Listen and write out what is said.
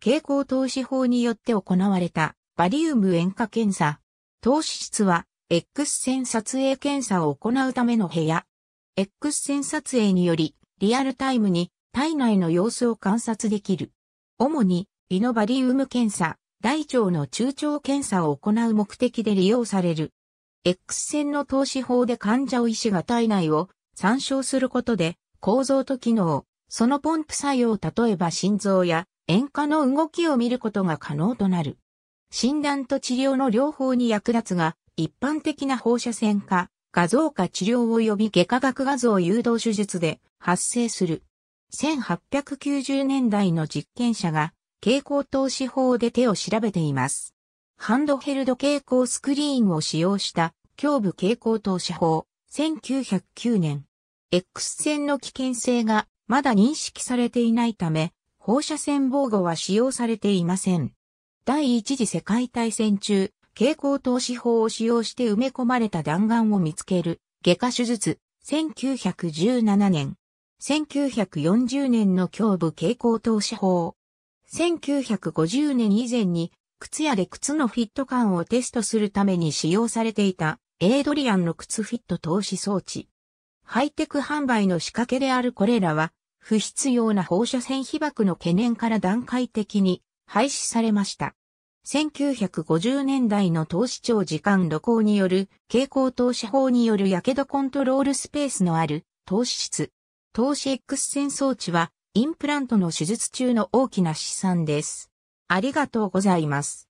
傾向投資法によって行われたバリウム塩化検査。投資室は X 線撮影検査を行うための部屋。X 線撮影によりリアルタイムに体内の様子を観察できる。主に胃のバリウム検査、大腸の中腸検査を行う目的で利用される。X 線の投資法で患者を医師が体内を参照することで構造と機能、そのポンプ作用例えば心臓や塩化の動きを見ることが可能となる。診断と治療の両方に役立つが、一般的な放射線化、画像化治療及び外科学画像誘導手術で発生する。1890年代の実験者が蛍光透視法で手を調べています。ハンドヘルド蛍光スクリーンを使用した胸部蛍光透視法1909年。X 線の危険性がまだ認識されていないため、放射線防護は使用されていません。第一次世界大戦中、蛍光投資法を使用して埋め込まれた弾丸を見つける、外科手術、1917年。1940年の胸部蛍光投資法。1950年以前に、靴屋で靴のフィット感をテストするために使用されていた、エイドリアンの靴フィット投資装置。ハイテク販売の仕掛けであるこれらは、不必要な放射線被爆の懸念から段階的に廃止されました。1950年代の投資長時間露光による蛍光投資法による火傷コントロールスペースのある投資室。投資 X 線装置はインプラントの手術中の大きな資産です。ありがとうございます。